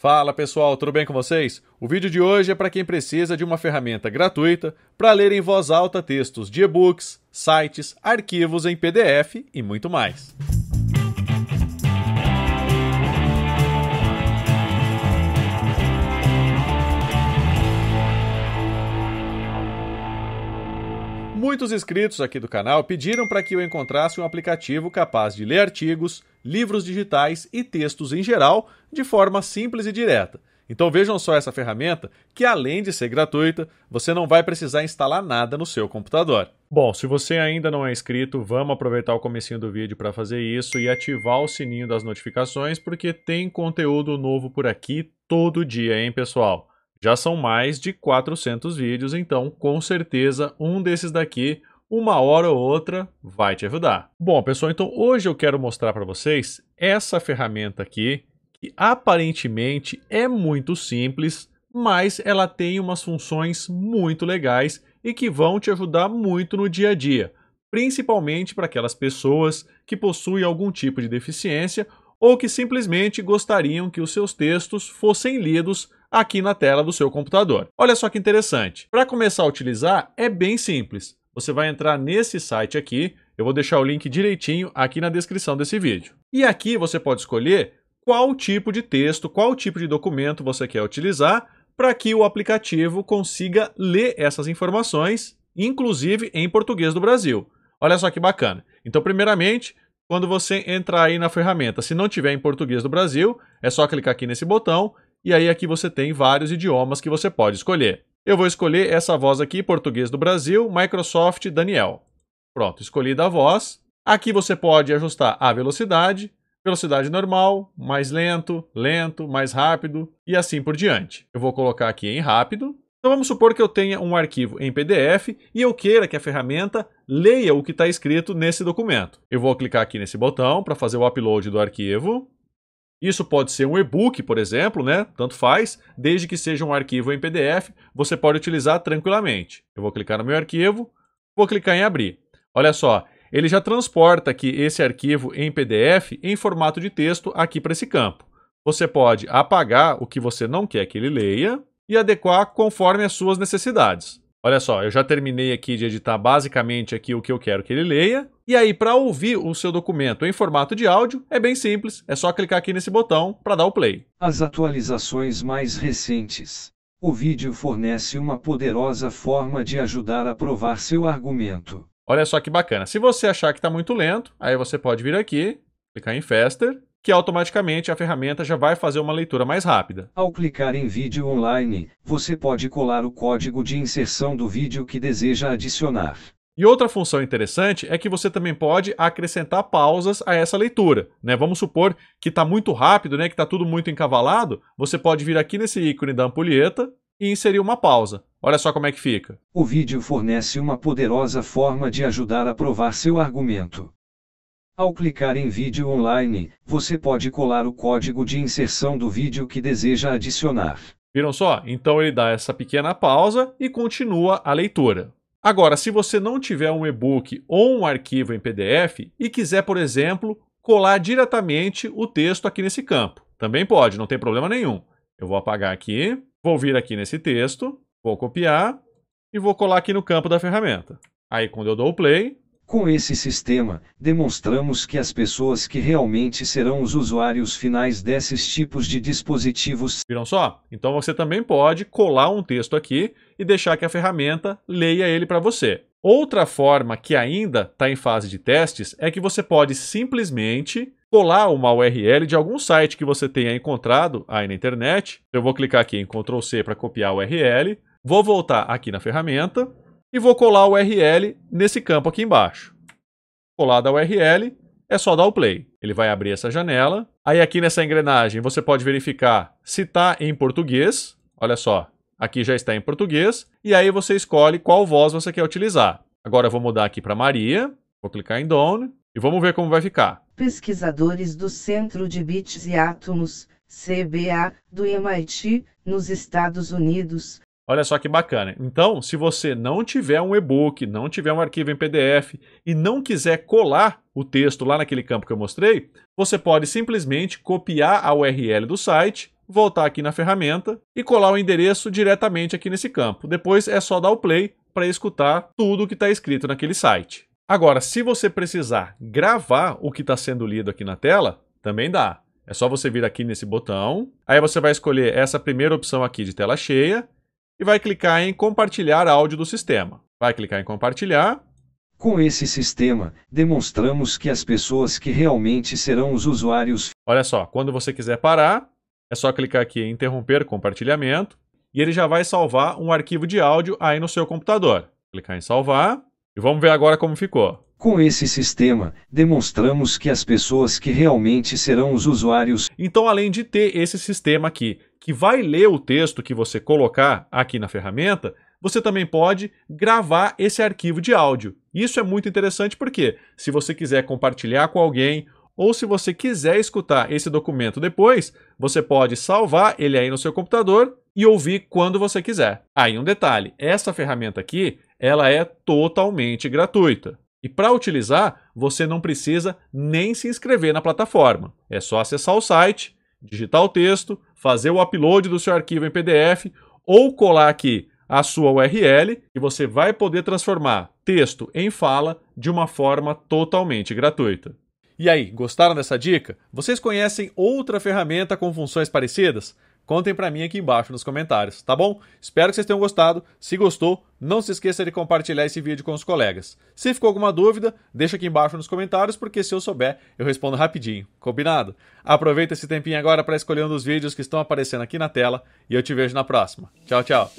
Fala pessoal, tudo bem com vocês? O vídeo de hoje é para quem precisa de uma ferramenta gratuita para ler em voz alta textos de e-books, sites, arquivos em PDF e muito mais. Muitos inscritos aqui do canal pediram para que eu encontrasse um aplicativo capaz de ler artigos, livros digitais e textos em geral, de forma simples e direta. Então vejam só essa ferramenta, que além de ser gratuita, você não vai precisar instalar nada no seu computador. Bom, se você ainda não é inscrito, vamos aproveitar o comecinho do vídeo para fazer isso e ativar o sininho das notificações, porque tem conteúdo novo por aqui todo dia, hein, pessoal? Já são mais de 400 vídeos, então com certeza um desses daqui uma hora ou outra vai te ajudar. Bom, pessoal, então hoje eu quero mostrar para vocês essa ferramenta aqui, que aparentemente é muito simples, mas ela tem umas funções muito legais e que vão te ajudar muito no dia a dia, principalmente para aquelas pessoas que possuem algum tipo de deficiência ou que simplesmente gostariam que os seus textos fossem lidos aqui na tela do seu computador. Olha só que interessante. Para começar a utilizar, é bem simples você vai entrar nesse site aqui. Eu vou deixar o link direitinho aqui na descrição desse vídeo. E aqui você pode escolher qual tipo de texto, qual tipo de documento você quer utilizar para que o aplicativo consiga ler essas informações, inclusive em português do Brasil. Olha só que bacana. Então, primeiramente, quando você entrar aí na ferramenta, se não tiver em português do Brasil, é só clicar aqui nesse botão e aí aqui você tem vários idiomas que você pode escolher. Eu vou escolher essa voz aqui, português do Brasil, Microsoft Daniel. Pronto, escolhida a voz. Aqui você pode ajustar a velocidade, velocidade normal, mais lento, lento, mais rápido e assim por diante. Eu vou colocar aqui em rápido. Então vamos supor que eu tenha um arquivo em PDF e eu queira que a ferramenta leia o que está escrito nesse documento. Eu vou clicar aqui nesse botão para fazer o upload do arquivo. Isso pode ser um e-book, por exemplo, né? Tanto faz, desde que seja um arquivo em PDF, você pode utilizar tranquilamente. Eu vou clicar no meu arquivo, vou clicar em abrir. Olha só, ele já transporta aqui esse arquivo em PDF em formato de texto aqui para esse campo. Você pode apagar o que você não quer que ele leia e adequar conforme as suas necessidades. Olha só, eu já terminei aqui de editar basicamente aqui o que eu quero que ele leia e aí, para ouvir o seu documento em formato de áudio, é bem simples, é só clicar aqui nesse botão para dar o play. As atualizações mais recentes. O vídeo fornece uma poderosa forma de ajudar a provar seu argumento. Olha só que bacana. Se você achar que está muito lento, aí você pode vir aqui, clicar em Faster, que automaticamente a ferramenta já vai fazer uma leitura mais rápida. Ao clicar em vídeo online, você pode colar o código de inserção do vídeo que deseja adicionar. E outra função interessante é que você também pode acrescentar pausas a essa leitura. Né? Vamos supor que está muito rápido, né? que está tudo muito encavalado, você pode vir aqui nesse ícone da ampulheta e inserir uma pausa. Olha só como é que fica. O vídeo fornece uma poderosa forma de ajudar a provar seu argumento. Ao clicar em vídeo online, você pode colar o código de inserção do vídeo que deseja adicionar. Viram só? Então ele dá essa pequena pausa e continua a leitura. Agora, se você não tiver um e-book ou um arquivo em PDF e quiser, por exemplo, colar diretamente o texto aqui nesse campo, também pode, não tem problema nenhum. Eu vou apagar aqui, vou vir aqui nesse texto, vou copiar e vou colar aqui no campo da ferramenta. Aí, quando eu dou o play, com esse sistema, demonstramos que as pessoas que realmente serão os usuários finais desses tipos de dispositivos. Viram só? Então você também pode colar um texto aqui e deixar que a ferramenta leia ele para você. Outra forma que ainda está em fase de testes é que você pode simplesmente colar uma URL de algum site que você tenha encontrado aí na internet. Eu vou clicar aqui em Ctrl+C para copiar a URL, vou voltar aqui na ferramenta e vou colar o URL nesse campo aqui embaixo. Colada a URL, é só dar o play. Ele vai abrir essa janela. Aí aqui nessa engrenagem você pode verificar se está em português. Olha só, aqui já está em português. E aí você escolhe qual voz você quer utilizar. Agora eu vou mudar aqui para Maria. Vou clicar em Down e vamos ver como vai ficar. Pesquisadores do Centro de Bits e Átomos, CBA, do MIT, nos Estados Unidos, Olha só que bacana. Então, se você não tiver um e-book, não tiver um arquivo em PDF e não quiser colar o texto lá naquele campo que eu mostrei, você pode simplesmente copiar a URL do site, voltar aqui na ferramenta e colar o endereço diretamente aqui nesse campo. Depois é só dar o play para escutar tudo o que está escrito naquele site. Agora, se você precisar gravar o que está sendo lido aqui na tela, também dá. É só você vir aqui nesse botão, aí você vai escolher essa primeira opção aqui de tela cheia e vai clicar em compartilhar áudio do sistema. Vai clicar em compartilhar. Com esse sistema, demonstramos que as pessoas que realmente serão os usuários. Olha só, quando você quiser parar, é só clicar aqui em interromper compartilhamento e ele já vai salvar um arquivo de áudio aí no seu computador. Clicar em salvar e vamos ver agora como ficou. Com esse sistema, demonstramos que as pessoas que realmente serão os usuários. Então, além de ter esse sistema aqui que vai ler o texto que você colocar aqui na ferramenta, você também pode gravar esse arquivo de áudio. Isso é muito interessante porque, se você quiser compartilhar com alguém ou se você quiser escutar esse documento depois, você pode salvar ele aí no seu computador e ouvir quando você quiser. Aí um detalhe, essa ferramenta aqui, ela é totalmente gratuita. E para utilizar, você não precisa nem se inscrever na plataforma. É só acessar o site digitar o texto, fazer o upload do seu arquivo em PDF ou colar aqui a sua URL e você vai poder transformar texto em fala de uma forma totalmente gratuita. E aí, gostaram dessa dica? Vocês conhecem outra ferramenta com funções parecidas? Contem para mim aqui embaixo nos comentários, tá bom? Espero que vocês tenham gostado. Se gostou, não se esqueça de compartilhar esse vídeo com os colegas. Se ficou alguma dúvida, deixa aqui embaixo nos comentários, porque se eu souber, eu respondo rapidinho, combinado? Aproveita esse tempinho agora para escolher um dos vídeos que estão aparecendo aqui na tela e eu te vejo na próxima. Tchau, tchau!